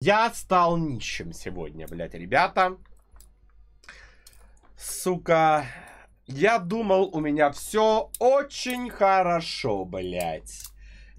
Я стал нищим сегодня, блядь, ребята. Сука. Я думал, у меня все очень хорошо, блядь.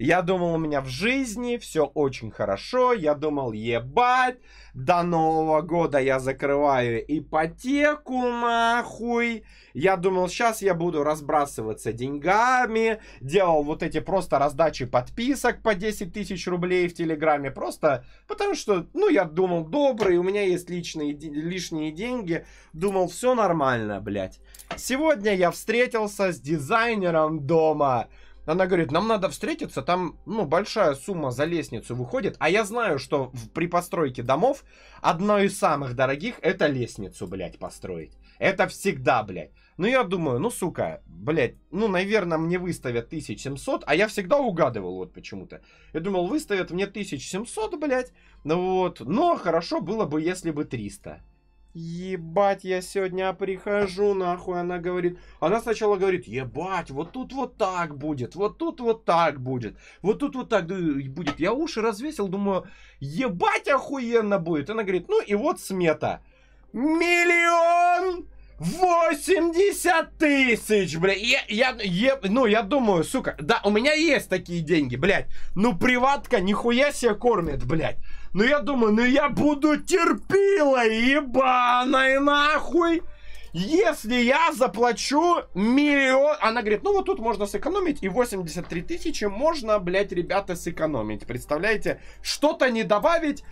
Я думал, у меня в жизни все очень хорошо. Я думал, ебать, до Нового года я закрываю ипотеку нахуй. Я думал, сейчас я буду разбрасываться деньгами. Делал вот эти просто раздачи подписок по 10 тысяч рублей в Телеграме. Просто потому что, ну, я думал, добрый, у меня есть личные, лишние деньги. Думал, все нормально, блядь. Сегодня я встретился с дизайнером дома. Она говорит, нам надо встретиться, там, ну, большая сумма за лестницу выходит. А я знаю, что в, при постройке домов одно из самых дорогих это лестницу, блядь, построить. Это всегда, блядь. Ну, я думаю, ну, сука, блядь, ну, наверное, мне выставят 1700, а я всегда угадывал вот почему-то. Я думал, выставят мне 1700, блядь, ну вот, но хорошо было бы, если бы 300. Ебать, я сегодня прихожу, нахуй, она говорит. Она сначала говорит, ебать, вот тут вот так будет, вот тут вот так будет, вот тут вот так будет. Я уши развесил, думаю, ебать, охуенно будет. Она говорит, ну и вот смета. Миллион 80 тысяч, блядь. Я, я, я, ну, я думаю, сука, да, у меня есть такие деньги, блядь. Ну, приватка нихуя себе кормит, блядь. Ну, я думаю, ну, я буду терпилой ебаной нахуй. Если я заплачу миллион... Она говорит, ну вот тут можно сэкономить, и 83 тысячи можно, блядь, ребята, сэкономить. Представляете? Что-то не добавить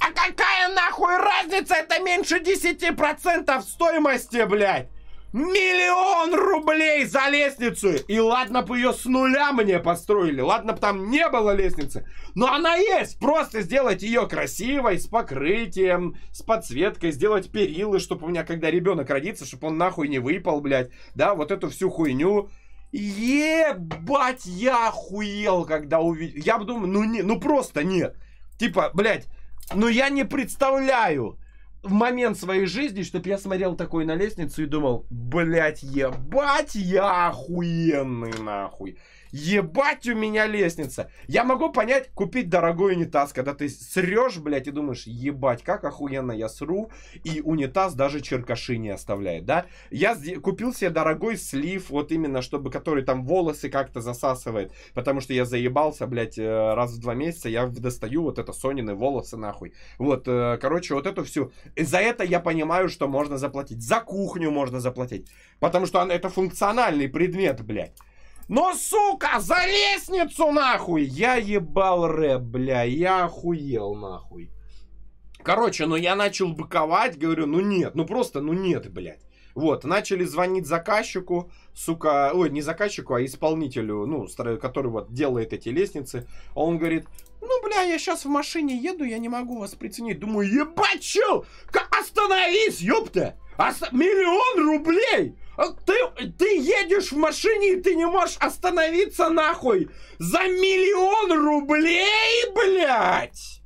а какая нахуй разница? Это меньше 10% стоимости, блядь. Миллион рублей за лестницу! И ладно бы ее с нуля мне построили, ладно бы там не было лестницы, но она есть! Просто сделать ее красивой, с покрытием, с подсветкой, сделать перилы, чтобы у меня, когда ребенок родится, чтобы он нахуй не выпал, блядь, да, вот эту всю хуйню. Ебать, я охуел, когда увидел. Я бы думал, ну не, ну просто нет. Типа, блядь, но я не представляю в момент своей жизни, чтобы я смотрел такой на лестницу и думал, блять, ебать, я охуенный нахуй. Ебать у меня лестница. Я могу понять, купить дорогой унитаз, когда ты срешь, блядь, и думаешь, ебать, как охуенно я сру, и унитаз даже черкаши не оставляет, да? Я купил себе дорогой слив, вот именно, чтобы, который там волосы как-то засасывает, потому что я заебался, блядь, э, раз в два месяца, я достаю вот это Сонины волосы нахуй. Вот, э, короче, вот эту всю. И за это я понимаю, что можно заплатить. За кухню можно заплатить, потому что это функциональный предмет, блядь. Но, ну, сука, за лестницу нахуй! Я ебал рэп, бля, я охуел нахуй. Короче, ну я начал быковать, говорю, ну нет, ну просто, ну нет, блядь. Вот, начали звонить заказчику, сука, ой, не заказчику, а исполнителю, ну, который вот делает эти лестницы. А он говорит, ну, бля, я сейчас в машине еду, я не могу вас приценить. Думаю, ебать, чел, остановись, ёпта, Ост... миллион рублей! А, ты, ты едешь в машине, и ты не можешь остановиться нахуй за миллион рублей, блядь!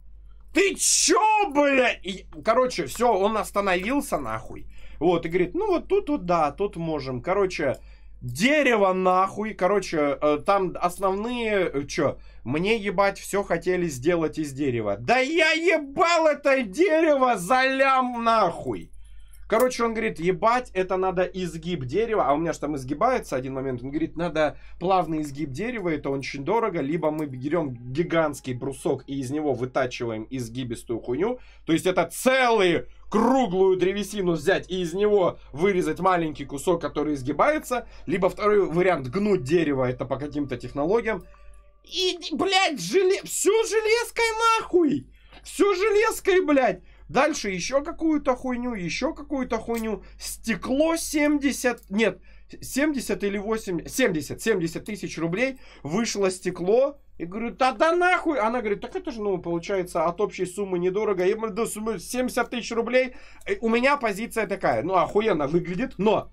Ты чё, блядь? И, короче, все, он остановился нахуй. Вот, и говорит, ну вот тут вот да, тут можем. Короче, дерево нахуй. Короче, э, там основные, э, чё, мне ебать все хотели сделать из дерева. Да я ебал это дерево за лям нахуй. Короче, он говорит, ебать, это надо изгиб дерева, а у меня же там изгибается один момент, он говорит, надо плавный изгиб дерева, это очень дорого, либо мы берем гигантский брусок и из него вытачиваем изгибистую хуйню, то есть это целые круглую древесину взять и из него вырезать маленький кусок, который изгибается, либо второй вариант гнуть дерево, это по каким-то технологиям. И, блядь, желе... все железкой нахуй! Все железкой, блядь! Дальше еще какую-то хуйню, еще какую-то хуйню. Стекло 70, нет, 70 или 80, 70, 70 тысяч рублей вышло стекло. И говорю, да да нахуй. Она говорит, так это же, ну, получается, от общей суммы недорого. Я говорю, да, 70 тысяч рублей. И у меня позиция такая, ну, охуенно выглядит, но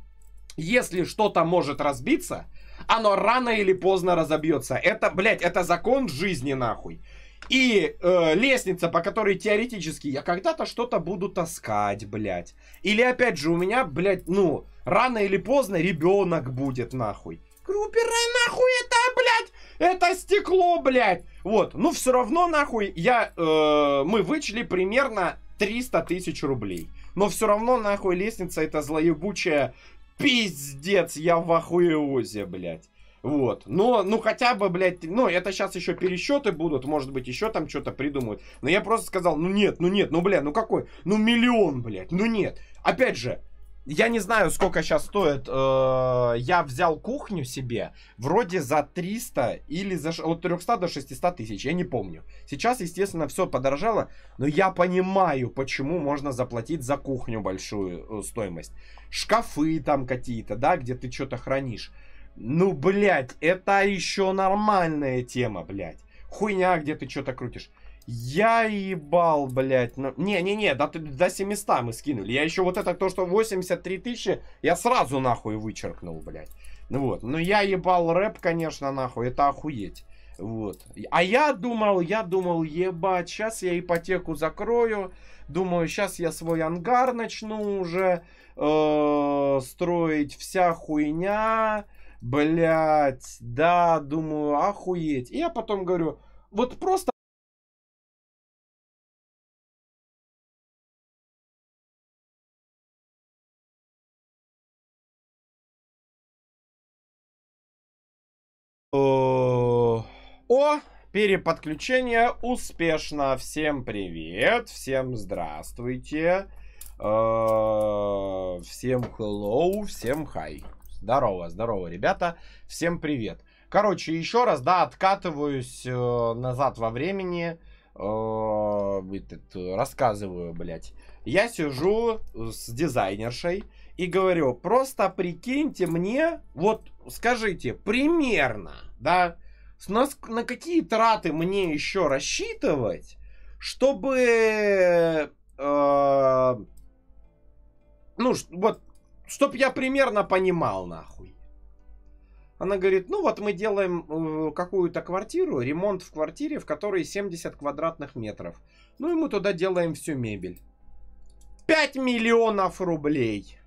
если что-то может разбиться, оно рано или поздно разобьется. Это, блядь, это закон жизни нахуй. И э, лестница, по которой теоретически я когда-то что-то буду таскать, блядь. Или опять же у меня, блядь, ну, рано или поздно ребенок будет, нахуй. Круперы, нахуй это, блядь! Это стекло, блядь! Вот, ну все равно, нахуй, я, э, мы вычли примерно 300 тысяч рублей. Но все равно, нахуй, лестница это злоебучая пиздец, я в ахуеузе, блядь. Вот. Но, ну хотя бы, блядь, ну это сейчас еще пересчеты будут, может быть, еще там что-то придумают. Но я просто сказал, ну нет, ну нет, ну, блядь, ну какой? Ну миллион, блядь, ну нет. Опять же, я не знаю, сколько сейчас стоит. Э, я взял кухню себе вроде за 300 или за от 300 до 600 тысяч, я не помню. Сейчас, естественно, все подорожало, но я понимаю, почему можно заплатить за кухню большую э, стоимость. Шкафы там какие-то, да, где ты что-то хранишь. Ну, блядь, это еще нормальная тема, блядь. Хуйня, где ты что-то крутишь. Я ебал, блядь. Ну, не-не-не, до, до 700 мы скинули. Я еще вот это, то, что 83 тысячи, я сразу нахуй вычеркнул, блядь. Ну вот, но ну я ебал рэп, конечно, нахуй, это охуеть. Вот. А я думал, я думал, ебать, сейчас я ипотеку закрою. Думаю, сейчас я свой ангар начну уже э, строить. Вся хуйня блять, да, думаю, охуеть. И я потом говорю, вот просто О, переподключение успешно. Всем привет, всем здравствуйте, э, всем hello, всем хай. Здорово, здорово, ребята. Всем привет. Короче, еще раз, да, откатываюсь э, назад во времени. Э, этот, рассказываю, блядь. Я сижу э, с дизайнершей и говорю, просто прикиньте мне, вот скажите, примерно, да, на, на какие траты мне еще рассчитывать, чтобы... Э, ну, вот чтоб я примерно понимал, нахуй. Она говорит, ну вот мы делаем э, какую-то квартиру, ремонт в квартире, в которой 70 квадратных метров. Ну и мы туда делаем всю мебель. 5 миллионов рублей.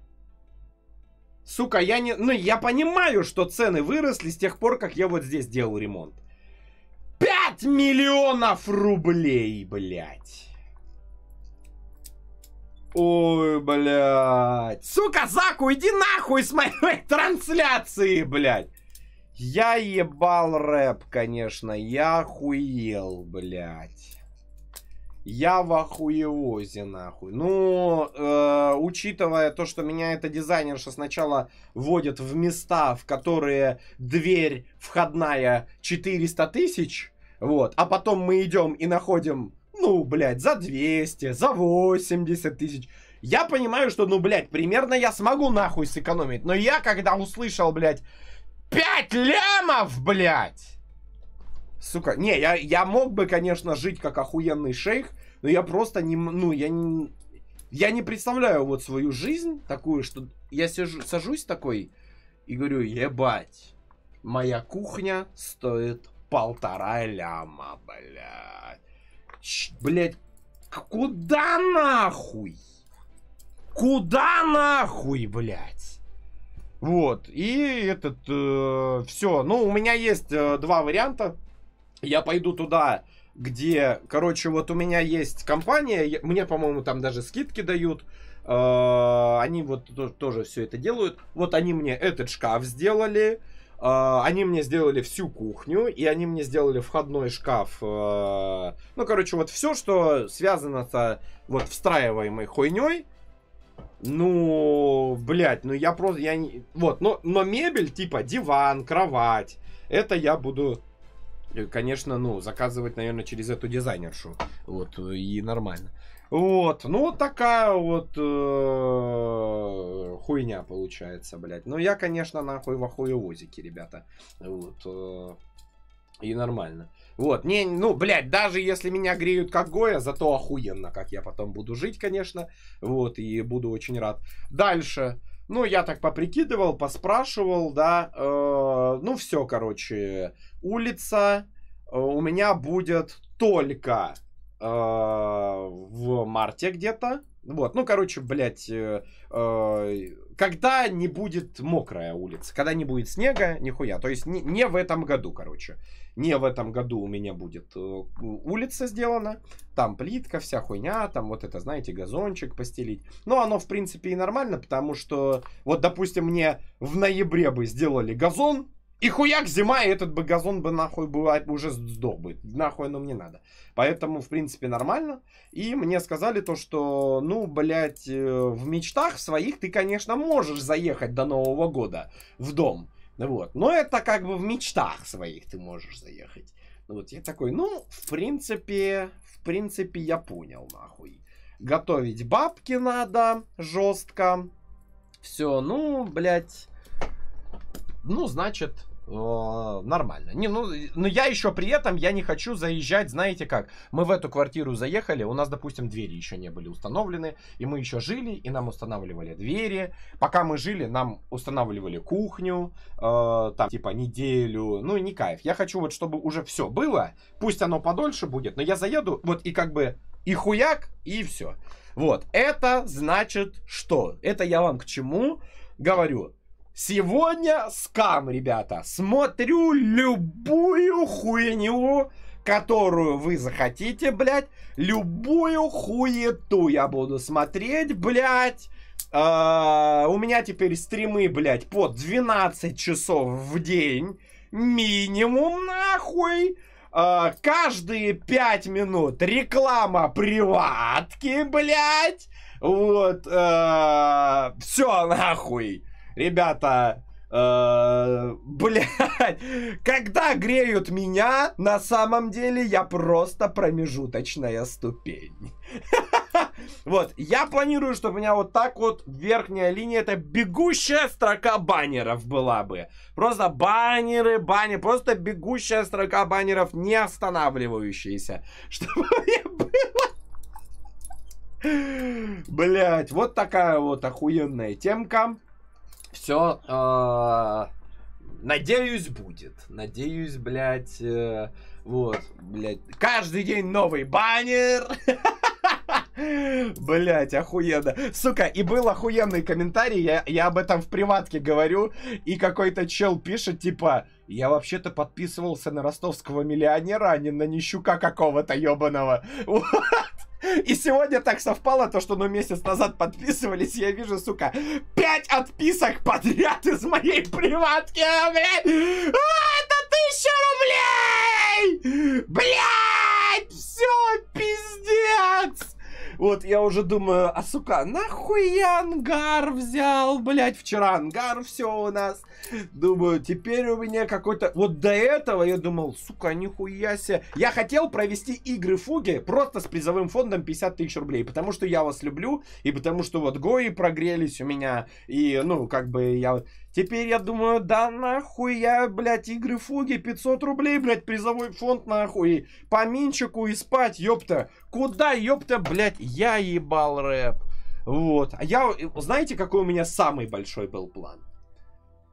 Сука, я не... Ну, я понимаю, что цены выросли с тех пор, как я вот здесь делал ремонт. 5 миллионов рублей, блядь. Ой, блядь. Сука, Зак, иди нахуй с моей трансляции, блядь. Я ебал рэп, конечно. Я хуел, блядь. Я в охуевозе, нахуй. Ну, э, учитывая то, что меня эта дизайнерша сначала вводит в места, в которые дверь входная 400 тысяч, вот, а потом мы идем и находим ну, блядь, за 200, за 80 тысяч. Я понимаю, что, ну, блядь, примерно я смогу нахуй сэкономить. Но я, когда услышал, блядь, 5 лямов, блядь! Сука, не, я, я мог бы, конечно, жить как охуенный шейх, но я просто не, ну, я не, я не представляю вот свою жизнь такую, что я сижу, сажусь такой и говорю, ебать, моя кухня стоит полтора ляма, блядь. Блять, а куда нахуй? Куда нахуй, блять? Вот, и этот, э, все. Ну, у меня есть э, два варианта. Я пойду туда, где, короче, вот у меня есть компания. Я, мне, по-моему, там даже скидки дают. Э, они вот тоже, все это делают. Вот они мне этот шкаф сделали. А, они мне сделали всю кухню, и они мне сделали входной шкаф. Э, ну, короче, вот все, что связано с вот встраиваемой хуйней. Ну, блядь, ну я просто, я не... Вот, но, но мебель, типа диван, кровать, это я буду, э, конечно, ну, заказывать, наверное, через эту дизайнершу. Вот, э, и нормально. Вот, ну вот такая вот э, хуйня получается, блядь. Ну я, конечно, нахуй в охуевозике, ребята. Вот. Э, и нормально. Вот, не, ну, блядь, даже если меня греют как Гоя, зато охуенно, как я потом буду жить, конечно. Вот, и буду очень рад. Дальше. Ну, я так поприкидывал, поспрашивал, да. Э, ну, все, короче. Улица э, у меня будет только а, в марте где-то. Вот, ну, короче, блядь, э, э, когда не будет мокрая улица, когда не будет снега, нихуя. То есть не, не в этом году, короче. Не в этом году у меня будет э, улица сделана, там плитка, вся хуйня, там вот это, знаете, газончик постелить. ну, оно, в принципе, и нормально, потому что, вот, допустим, мне в ноябре бы сделали газон, и хуяк зима, и этот бы газон бы нахуй был, а, уже сдох бы. Нахуй но мне надо. Поэтому, в принципе, нормально. И мне сказали то, что, ну, блядь, э, в мечтах своих ты, конечно, можешь заехать до Нового года в дом. Вот. Но это как бы в мечтах своих ты можешь заехать. Вот я такой, ну, в принципе, в принципе, я понял, нахуй. Готовить бабки надо жестко. Все, ну, блядь. Ну, значит, нормально. Не, ну, но я еще при этом, я не хочу заезжать, знаете как, мы в эту квартиру заехали, у нас, допустим, двери еще не были установлены, и мы еще жили, и нам устанавливали двери. Пока мы жили, нам устанавливали кухню, э, там, типа, неделю, ну, и не кайф. Я хочу вот, чтобы уже все было, пусть оно подольше будет, но я заеду, вот, и как бы, и хуяк, и все. Вот, это значит что? Это я вам к чему говорю? Сегодня скам, ребята. Смотрю любую хуйню, которую вы захотите, блядь. Любую хуету я буду смотреть, блядь. Uh, у меня теперь стримы, блядь, по 12 часов в день. Минимум, нахуй. Uh, каждые 5 минут реклама приватки, блядь. Вот. Uh, а, все, нахуй ребята, э, блядь, когда греют меня, на самом деле я просто промежуточная ступень. Вот, я планирую, чтобы у меня вот так вот верхняя линия, это бегущая строка баннеров была бы. Просто баннеры, баннеры, просто бегущая строка баннеров, не останавливающаяся. Чтобы мне было... Блять, вот такая вот охуенная темка все, а, надеюсь, будет. Надеюсь, блять, э, вот, блять, каждый день новый баннер. Блять, охуенно. Сука, и был охуенный комментарий, я, я об этом в приватке говорю, и какой-то чел пишет, типа, я вообще-то подписывался на ростовского миллионера, а не на нищука какого-то ебаного. Вот. И сегодня так совпало то, что ну месяц назад подписывались, я вижу, сука, пять отписок подряд из моей приватки, а, блядь! А, это тысяча рублей! Блядь! Все, пиздец! Вот я уже думаю, а сука, нахуй я ангар взял, блядь, вчера ангар все у нас. Думаю, теперь у меня какой-то... Вот до этого я думал, сука, нихуя себе. Я хотел провести игры фуги просто с призовым фондом 50 тысяч рублей, потому что я вас люблю, и потому что вот Гои прогрелись у меня, и, ну, как бы я Теперь я думаю, да нахуй я, блядь, игры фуги, 500 рублей, блядь, призовой фонд нахуй, по минчику и спать, ёпта. Куда, ёпта, блядь, я ебал рэп. Вот. А я, знаете, какой у меня самый большой был план?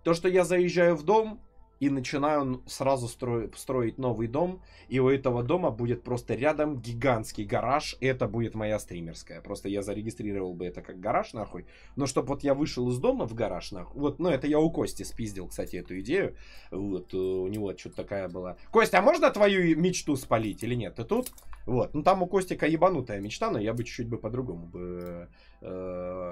То, что я заезжаю в дом, и начинаю сразу строить, строить новый дом. И у этого дома будет просто рядом гигантский гараж. Это будет моя стримерская. Просто я зарегистрировал бы это как гараж, нахуй. Но чтобы вот я вышел из дома в гараж, нахуй. Вот, ну это я у Кости спиздил, кстати, эту идею. Вот, э, у него что-то такая была. Костя, а можно твою мечту спалить или нет? Ты тут? Вот, ну там у Костика ебанутая мечта, но я бы чуть-чуть бы по-другому бы э,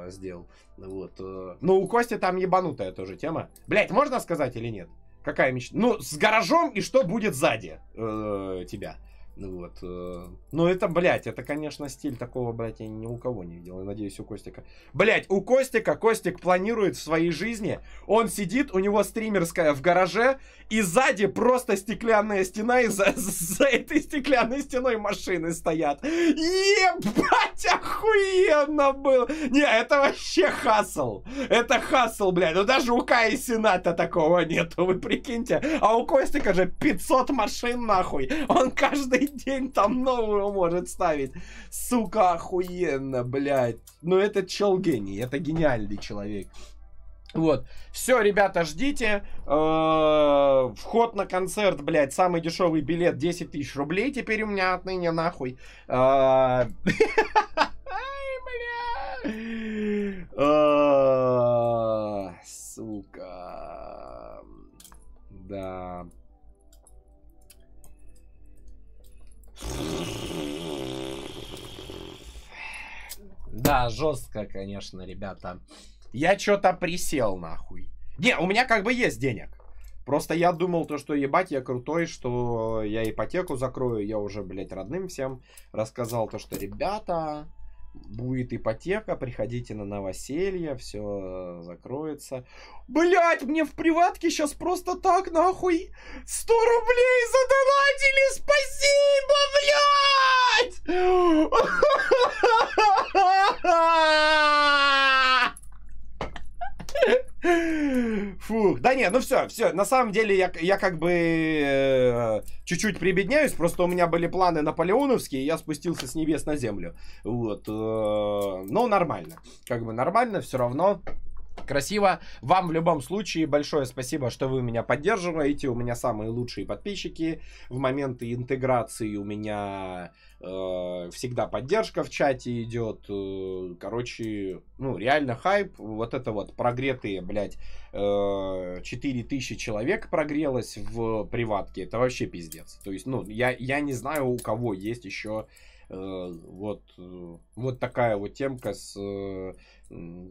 э сделал. Вот. Ну, у Кости там ебанутая тоже тема. Блять, можно сказать или нет? Какая мечта? Ну, с гаражом и что будет сзади э, тебя. Вот. Э, Но ну, это, блядь, это, конечно, стиль такого, блядь, я ни у кого не видел. Я надеюсь, у Костика. Блядь, у Костика, Костик планирует в своей жизни. Он сидит, у него стримерская в гараже, и сзади просто стеклянная стена, и за, за этой стеклянной стеной машины стоят. Ебать, охуенно было! Не, это вообще хасл. Это хасл, блядь. Ну даже у Каи Сената такого нету, вы прикиньте. А у Костика же 500 машин, нахуй. Он каждый день там новую может ставить. Сука, охуенно, блядь. Ну, это чел гений, это гениальный человек. Вот. Все, ребята, ждите. Э-э- вход на концерт, блядь, самый дешевый билет 10 тысяч рублей теперь у меня отныне нахуй. Э-э- жестко, конечно, ребята. Я что-то присел, нахуй. Не, у меня как бы есть денег. Просто я думал то, что ебать я крутой, что я ипотеку закрою. Я уже, блядь, родным всем рассказал то, что ребята, будет ипотека, приходите на новоселье, все закроется. Блять, мне в приватке сейчас просто так нахуй 100 рублей задонатили, спасибо, блядь! Блять! Фух, да нет, ну все, все, на самом деле я, я как бы э, чуть-чуть прибедняюсь, просто у меня были планы наполеоновские, я спустился с небес на землю, вот, э, ну нормально, как бы нормально, все равно, красиво. Вам в любом случае большое спасибо, что вы меня поддерживаете. У меня самые лучшие подписчики. В моменты интеграции у меня э, всегда поддержка в чате идет. Э, короче, ну реально хайп. Вот это вот прогретые, блядь, э, 4000 человек прогрелось в приватке. Это вообще пиздец. То есть, ну, я, я не знаю, у кого есть еще Э, вот, э, вот такая вот темка с э,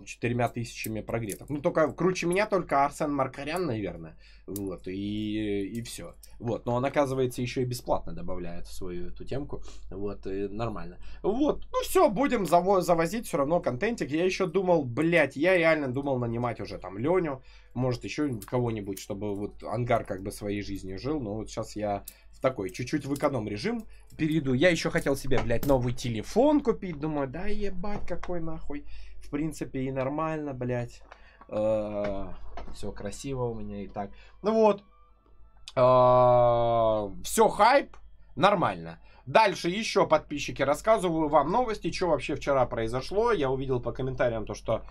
четырьмя тысячами прогретов. Ну, только круче меня только Арсен Маркарян, наверное. Вот, и, и все. Вот, но он, оказывается, еще и бесплатно добавляет в свою эту темку. Вот, и нормально. Вот, ну все, будем заво- завозить все равно контентик. Я еще думал, блядь, я реально думал нанимать уже там Леню, может, еще кого-нибудь, чтобы вот ангар как бы своей жизнью жил. Но вот сейчас я в такой чуть-чуть в эконом режим перейду. Я еще хотел себе, блядь, новый телефон купить. Думаю, да ебать, какой нахуй. В принципе, и нормально, блядь. Э, Все красиво у меня и так. Ну вот. Э, Все хайп. Нормально. Дальше еще подписчики рассказываю вам новости, что вообще вчера произошло. Я увидел по комментариям то, что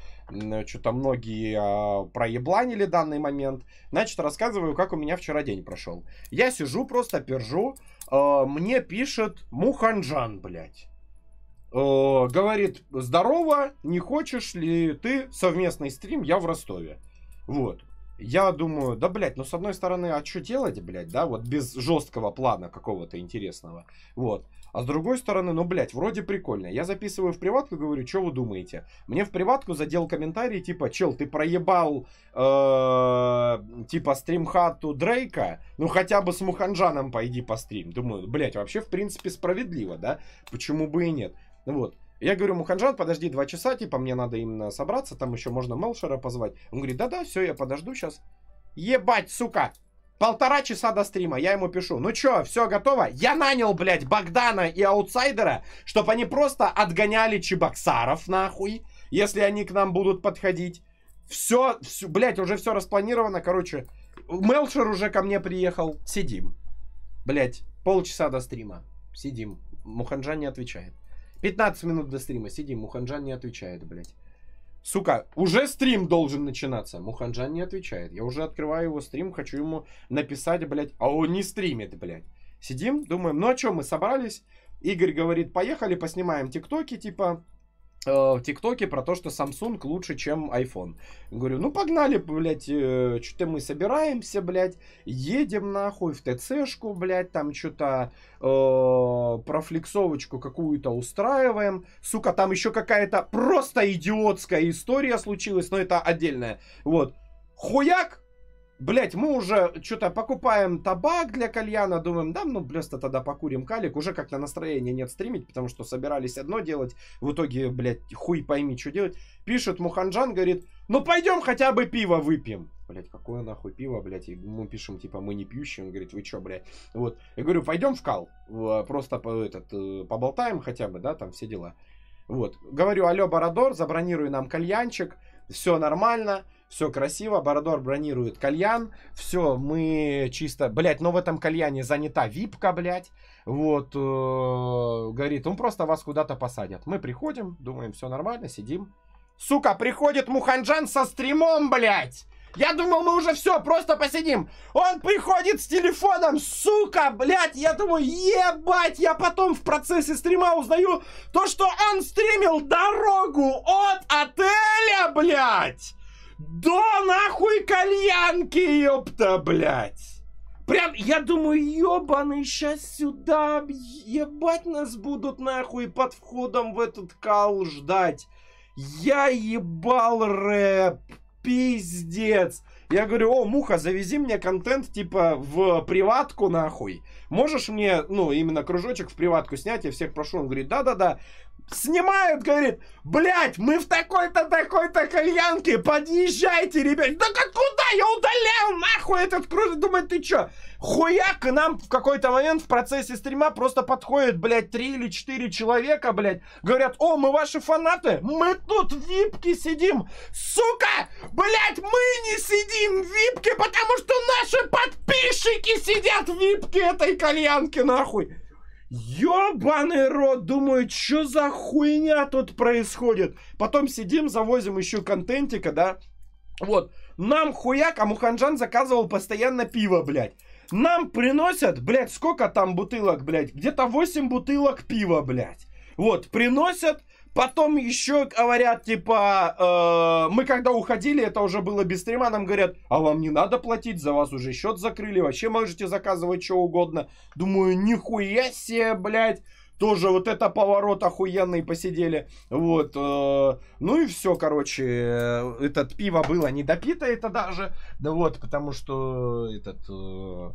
что-то многие э, проебланили данный момент. Значит, рассказываю, как у меня вчера день прошел. Я сижу просто, пержу, а, мне пишет Муханжан, блядь. Э, говорит, здорово, не хочешь ли ты совместный стрим, я в Ростове. Вот. Я думаю, да, блядь, ну, с одной стороны, а что делать, блядь, да, вот без жесткого плана какого-то интересного. Вот. А с другой стороны, ну, блядь, вроде прикольно. Я записываю в приватку, говорю, что вы думаете? Мне в приватку задел комментарий, типа, чел, ты проебал, э, типа, стримхату Дрейка, ну, хотя бы с Муханжаном пойди по стрим. Думаю, блядь, вообще, в принципе, справедливо, да? Почему бы и нет? Ну, вот. Я говорю, Муханжан, подожди два часа, типа, мне надо именно собраться, там еще можно Мелшера позвать. Он говорит, да-да, все, я подожду сейчас. Ебать, сука! Полтора часа до стрима, я ему пишу, ну чё, все готово? Я нанял, блядь, Богдана и Аутсайдера, чтобы они просто отгоняли чебоксаров, нахуй, если они к нам будут подходить. Все, все блядь, уже все распланировано, короче. Мелшер уже ко мне приехал, сидим. Блядь, полчаса до стрима, сидим. Муханжан не отвечает. 15 минут до стрима, сидим, Муханжан не отвечает, блядь. Сука, уже стрим должен начинаться. Муханджан не отвечает. Я уже открываю его стрим, хочу ему написать, блядь. А он не стримит, блядь. Сидим, думаем, ну а что, мы собрались? Игорь говорит, поехали, поснимаем тиктоки, типа, Э, в ТикТоке про то, что Samsung лучше, чем iPhone. Говорю, ну погнали, блядь, э, что-то мы собираемся, блядь, едем нахуй в ТЦшку, блядь, там что-то э, профлексовочку какую-то устраиваем. Сука, там еще какая-то просто идиотская история случилась, но это отдельная. Вот. Хуяк! блять, мы уже что-то покупаем табак для кальяна, думаем, да, ну, блеста тогда покурим калик, уже как-то настроение нет стримить, потому что собирались одно делать, в итоге, блядь, хуй пойми, что делать. Пишет Муханджан, говорит, ну, пойдем хотя бы пиво выпьем. Блять, какое нахуй пиво, блядь, и мы пишем, типа, мы не пьющие, он говорит, вы чё, блядь, вот. Я говорю, пойдем в кал, а, просто по, этот, э, поболтаем хотя бы, да, там все дела. Вот, говорю, алло, Бородор, забронируй нам кальянчик, все нормально, все красиво, Бородор бронирует кальян, все, мы чисто, блядь, но в этом кальяне занята випка, блядь, вот, э, говорит, он просто вас куда-то посадят. Мы приходим, думаем, все нормально, сидим. Сука, приходит Муханджан со стримом, блядь! Я думал, мы уже все, просто посидим. Он приходит с телефоном, сука, блядь. Я думаю, ебать, я потом в процессе стрима узнаю то, что он стримил дорогу от отеля, блядь. До нахуй кальянки, ёпта, блядь! Прям, я думаю, ебаный, сейчас сюда, ебать нас будут нахуй под входом в этот кал ждать. Я ебал рэп, пиздец. Я говорю, о, Муха, завези мне контент, типа, в приватку, нахуй. Можешь мне, ну, именно кружочек в приватку снять? Я всех прошу. Он говорит, да-да-да снимают, говорит, блядь, мы в такой-то, такой-то кальянке, подъезжайте, ребят. Да как куда? Я удалял нахуй этот кружок. Думает, ты чё? Хуяк, и нам в какой-то момент в процессе стрима просто подходит, блядь, три или четыре человека, блядь. Говорят, о, мы ваши фанаты, мы тут в випке сидим. Сука, блядь, мы не сидим в випке, потому что наши подписчики сидят в випке этой кальянки, нахуй. Ёбаный рот, думаю, что за хуйня тут происходит? Потом сидим, завозим еще контентика, да? Вот, нам хуяк, а Муханжан заказывал постоянно пиво, блядь. Нам приносят, блядь, сколько там бутылок, блядь? Где-то 8 бутылок пива, блядь. Вот, приносят, Потом еще говорят, типа, э, мы когда уходили, это уже было без стрима, нам говорят, а вам не надо платить, за вас уже счет закрыли, вообще можете заказывать что угодно. Думаю, нихуя себе, блядь. Тоже вот это поворот охуенный посидели. Вот. Э, ну и все, короче. Э, этот пиво было не допито, это даже. Да вот, потому что этот... Э,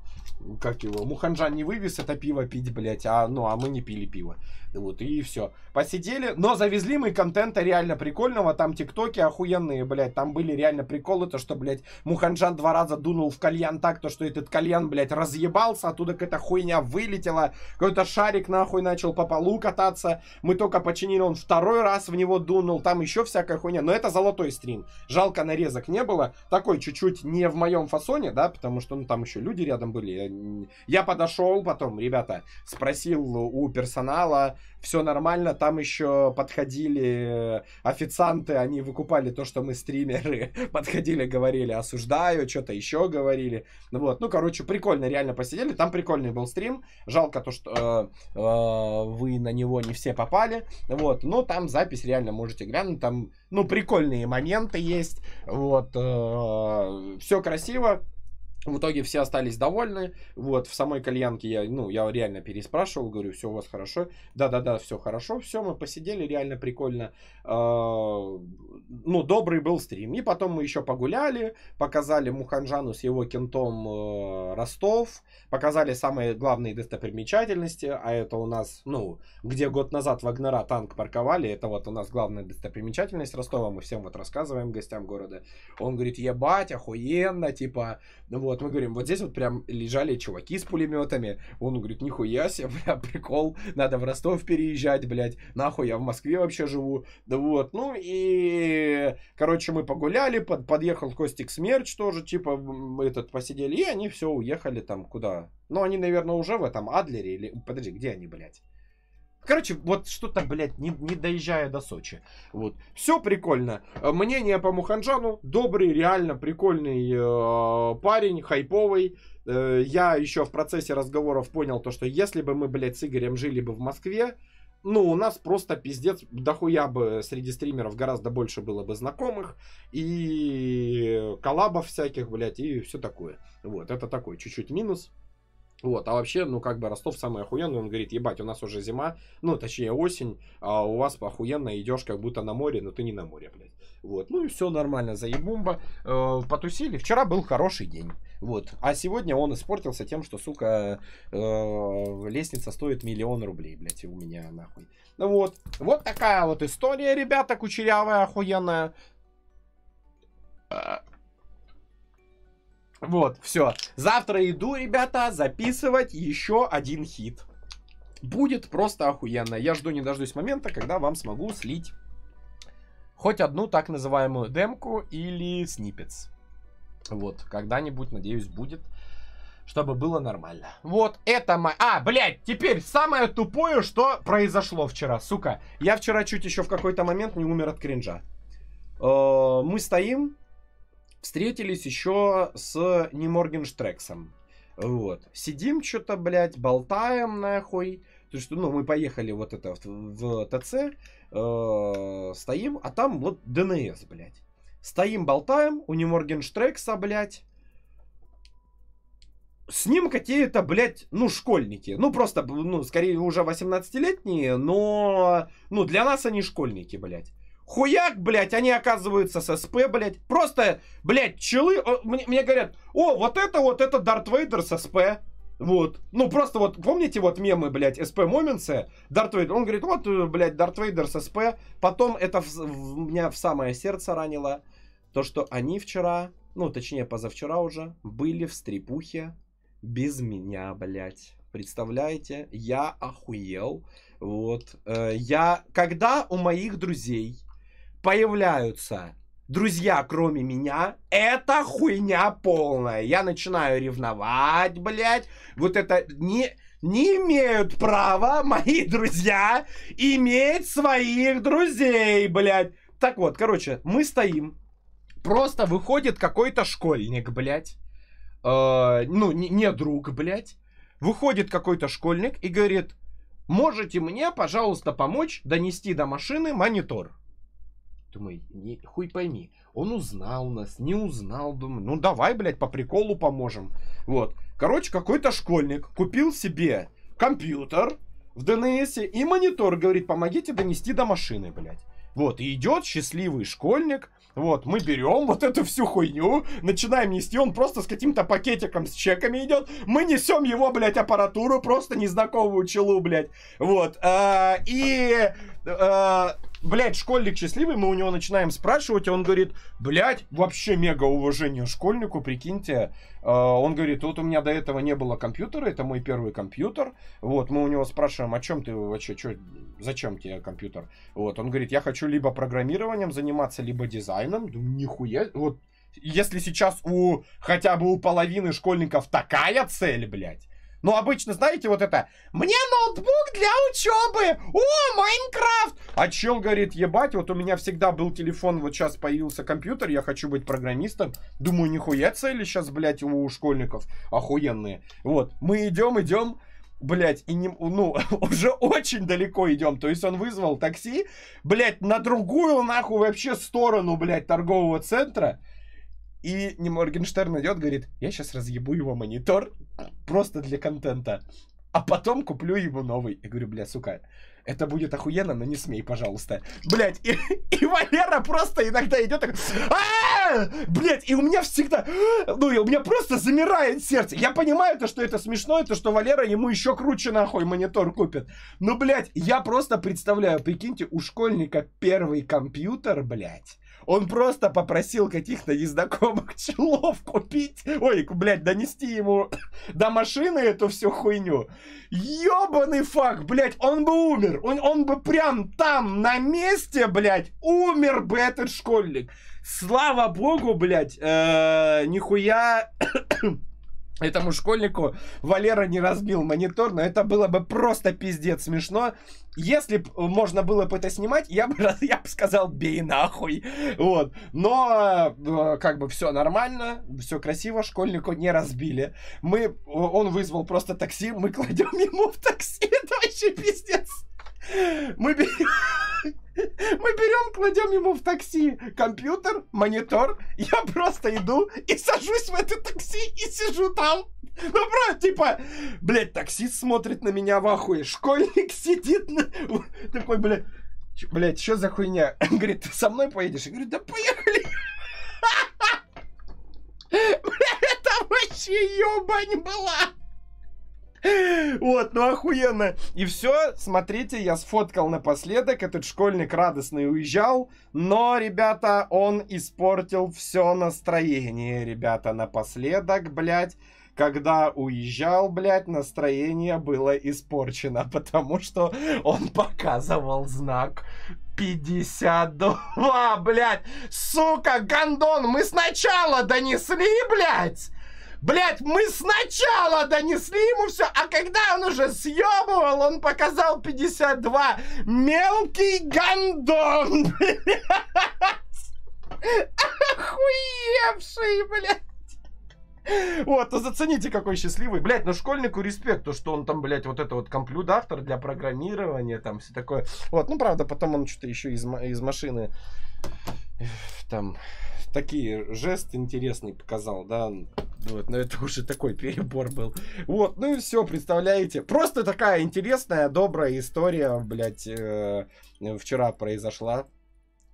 как его? Муханжан не вывез это пиво пить, блядь. А, ну, а мы не пили пиво. Вот, и все. Посидели, но завезли мы контента реально прикольного. Там тиктоки охуенные, блядь. Там были реально приколы, то что, блядь, Муханджан два раза дунул в кальян так, то что этот кальян, блядь, разъебался. Оттуда какая-то хуйня вылетела. Какой-то шарик нахуй начал по полу кататься. Мы только починили, он второй раз в него дунул. Там еще всякая хуйня. Но это золотой стрим. Жалко нарезок не было. Такой чуть-чуть не в моем фасоне, да, потому что, ну, там еще люди рядом были. Я подошел потом, ребята, спросил у персонала, все нормально, там еще подходили э, официанты, они выкупали то, что мы стримеры, подходили, говорили, осуждаю, что-то еще говорили, ну вот, ну, короче, прикольно, реально посидели, там прикольный был стрим, жалко то, что э, э, вы на него не все попали, вот, но ну, там запись реально можете глянуть, там, ну, прикольные моменты есть, вот, э, все красиво, в итоге все остались довольны. Вот, в самой кальянке я, ну, я реально переспрашивал, говорю, все у вас хорошо. Да-да-да, все хорошо, все, мы посидели, реально прикольно. А, ну, добрый был стрим. И потом мы еще погуляли, показали Муханжану с его кентом э, Ростов, показали самые главные достопримечательности, а это у нас, ну, где год назад в Вагнера танк парковали, это вот у нас главная достопримечательность Ростова, мы всем вот рассказываем гостям города. Он говорит, ебать, охуенно, типа, вот, вот мы говорим, вот здесь вот прям лежали чуваки с пулеметами. Он говорит, нихуя себе, бля, прикол, надо в Ростов переезжать, блядь, нахуй я в Москве вообще живу. Да вот, ну и, короче, мы погуляли, под, подъехал Костик Смерч тоже, типа, мы этот, посидели, и они все уехали там куда? Ну, они, наверное, уже в этом Адлере, или, подожди, где они, блядь? Короче, вот что-то, блядь, не, не доезжая до Сочи. Вот. Все прикольно. Э, мнение по Муханжану Добрый, реально прикольный э, парень, хайповый. Э, я еще в процессе разговоров понял то, что если бы мы, блядь, с Игорем жили бы в Москве, ну, у нас просто пиздец, дохуя бы среди стримеров гораздо больше было бы знакомых и коллабов всяких, блядь, и все такое. Вот, это такой чуть-чуть минус. Вот, а вообще, ну, как бы Ростов самый охуенный, он говорит, ебать, у нас уже зима, ну, точнее, осень, а у вас охуенно идешь как будто на море, но ты не на море, блядь. Вот, ну и все нормально, заебумба, э, потусили, вчера был хороший день, вот, а сегодня он испортился тем, что, сука, э, лестница стоит миллион рублей, блядь, у меня, нахуй. Ну вот, вот такая вот история, ребята, кучерявая, охуенная. Вот, все. Завтра иду, ребята, записывать еще один хит. Будет просто охуенно. Я жду не дождусь момента, когда вам смогу слить хоть одну так называемую демку или снипец. Вот, когда-нибудь, надеюсь, будет, чтобы было нормально. Вот, это моя... А, блядь, теперь самое тупое, что произошло вчера, сука. Я вчера чуть еще в какой-то момент не умер от кринжа. Э, мы стоим, Встретились еще с Неморгенштрексом. Вот. Сидим что-то, блядь, болтаем нахуй. То есть, ну, мы поехали вот это в, в ТЦ, э, стоим, а там вот ДНС, блядь. Стоим, болтаем, у Неморгенштрекса, блядь. С ним какие-то, блядь, ну, школьники. Ну, просто, ну, скорее уже 18-летние, но, ну, для нас они школьники, блядь. Хуяк, блядь, они оказываются с СП, блядь. Просто, блядь, челы, мне, мне говорят, о, вот это вот, это Дарт Вейдер с СП. Вот. Ну, просто вот, помните вот мемы, блядь, СП Моменса, Дарт Вейдер, он говорит, вот, э, блядь, Дарт Вейдер с СП. Потом это в, в, меня в самое сердце ранило, то, что они вчера, ну, точнее, позавчера уже, были в стрипухе без меня, блядь. Представляете? Я охуел. Вот. Э, я, когда у моих друзей появляются друзья, кроме меня, это хуйня полная. Я начинаю ревновать, блядь. Вот это не, не имеют права мои друзья иметь своих друзей, блядь. Так вот, короче, мы стоим. Просто выходит какой-то школьник, блядь. Э, ну, не, не друг, блядь. Выходит какой-то школьник и говорит, можете мне, пожалуйста, помочь донести до машины монитор. Думаю, не, хуй пойми, он узнал нас, не узнал, думаю, ну давай, блядь, по приколу поможем. Вот, короче, какой-то школьник купил себе компьютер в ДНС и монитор, говорит, помогите донести до машины, блядь. Вот, и идет счастливый школьник, вот, мы берем вот эту всю хуйню, начинаем нести, он просто с каким-то пакетиком с чеками идет, мы несем его, блядь, аппаратуру, просто незнакомую челу, блядь, вот, а, и... А, блядь, школьник счастливый, мы у него начинаем спрашивать, и он говорит, блядь, вообще мега уважение школьнику, прикиньте. Э, он говорит, вот у меня до этого не было компьютера, это мой первый компьютер. Вот, мы у него спрашиваем, о «А чем ты вообще, чё, зачем тебе компьютер? Вот, он говорит, я хочу либо программированием заниматься, либо дизайном. Думаю, нихуя, вот, если сейчас у хотя бы у половины школьников такая цель, блядь, ну обычно, знаете, вот это «Мне ноутбук для учебы! О, Майнкрафт!» А чел говорит, ебать, вот у меня всегда был телефон, вот сейчас появился компьютер, я хочу быть программистом. Думаю, нихуя цели сейчас, блядь, у школьников охуенные. Вот, мы идем, идем, блядь, и не, ну, уже очень далеко идем. То есть он вызвал такси, блядь, на другую, нахуй, вообще сторону, блядь, торгового центра. И не Моргенштерн идет, говорит, я сейчас разъебу его монитор просто для контента, а потом куплю его новый. Я говорю, бля, сука, это будет охуенно, но не смей, пожалуйста. Блять, и, и Валера просто иногда идет так... «А, блять, и у меня всегда... Ну, и у меня просто замирает сердце. Я понимаю то, что это смешно, это что Валера ему еще круче нахуй монитор купит. Но, блять, я просто представляю, прикиньте, у школьника первый компьютер, блять он просто попросил каких-то незнакомых челов купить, ой, блядь, донести ему до машины эту всю хуйню. Ёбаный факт, блядь, он бы умер. Он, он бы прям там, на месте, блядь, умер бы этот школьник. Слава богу, блядь, э, нихуя этому школьнику Валера не разбил монитор, но это было бы просто пиздец смешно. Если бы э, можно было бы это снимать, я бы, я бы сказал, бей нахуй. Вот. Но э, как бы все нормально, все красиво, школьнику не разбили. Мы, э, он вызвал просто такси, мы кладем ему в такси. Это вообще пиздец. Мы берем... мы берем, кладем ему в такси компьютер, монитор. Я просто иду и сажусь в это такси и сижу там. Ну, правда, типа, блядь, таксист смотрит на меня в ахуе. Школьник сидит на... такой, блядь, блядь, что за хуйня? Говорит, ты со мной поедешь? Я говорю, да поехали. Бля, это вообще ебань была. Вот, ну охуенно. И все, смотрите, я сфоткал напоследок. Этот школьник радостный уезжал. Но, ребята, он испортил все настроение, ребята, напоследок, блядь. Когда уезжал, блядь, настроение было испорчено, потому что он показывал знак 52, блядь. Сука, Гандон, мы сначала донесли, блядь. Блять, мы сначала донесли ему все, а когда он уже съебывал, он показал 52. Мелкий гандон, блядь. Охуевший, блядь. Вот, ну зацените, какой счастливый. Блядь, ну школьнику респект, то, что он там, блядь, вот это вот компьютер для программирования, там все такое. Вот, ну правда, потом он что-то еще из, из машины там такие жест интересный показал, да, вот, но это уже такой перебор был. Вот, ну и все, представляете. Просто такая интересная, добрая история, блядь, э, вчера произошла.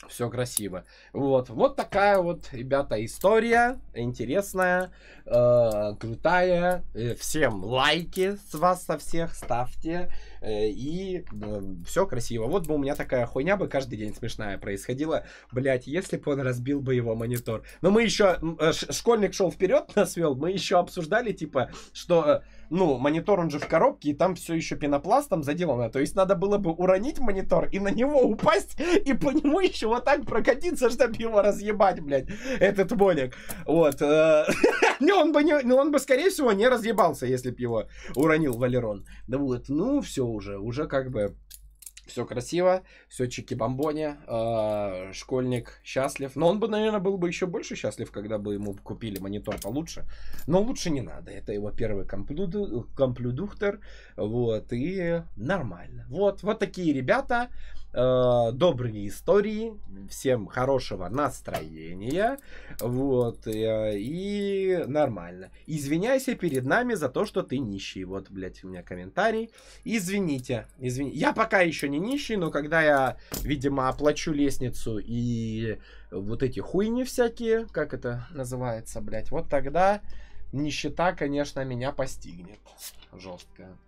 Все красиво. Вот, вот такая вот, ребята, история. Интересная, э, крутая. Э, всем лайки с вас со всех ставьте. Э, и все красиво. Вот бы у меня такая хуйня бы каждый день смешная происходила. Блять, если бы он разбил бы его монитор. Но мы еще, э, школьник шел вперед, нас вел, мы еще обсуждали, типа, что э, ну, монитор он же в коробке, и там все еще пенопластом заделано. То есть надо было бы уронить монитор и на него упасть, и по нему еще вот так прокатиться, чтобы его разъебать, блядь, этот молик. Вот. Э, ну, он бы, не, ну, он бы, скорее всего, не разъебался, если бы его уронил Валерон. Да вот, ну, все уже, уже как бы все красиво, все чики бомбони а, школьник счастлив. Но он бы, наверное, был бы еще больше счастлив, когда бы ему купили монитор получше. Но лучше не надо, это его первый комплюду, комплюдуктор, вот, и нормально. Вот, вот такие ребята, Э, добрые истории, всем хорошего настроения, вот, э, и нормально. Извиняйся перед нами за то, что ты нищий, вот, блядь, у меня комментарий. Извините, извините, я пока еще не нищий, но когда я, видимо, оплачу лестницу и вот эти хуйни всякие, как это называется, блядь, вот тогда нищета, конечно, меня постигнет жестко.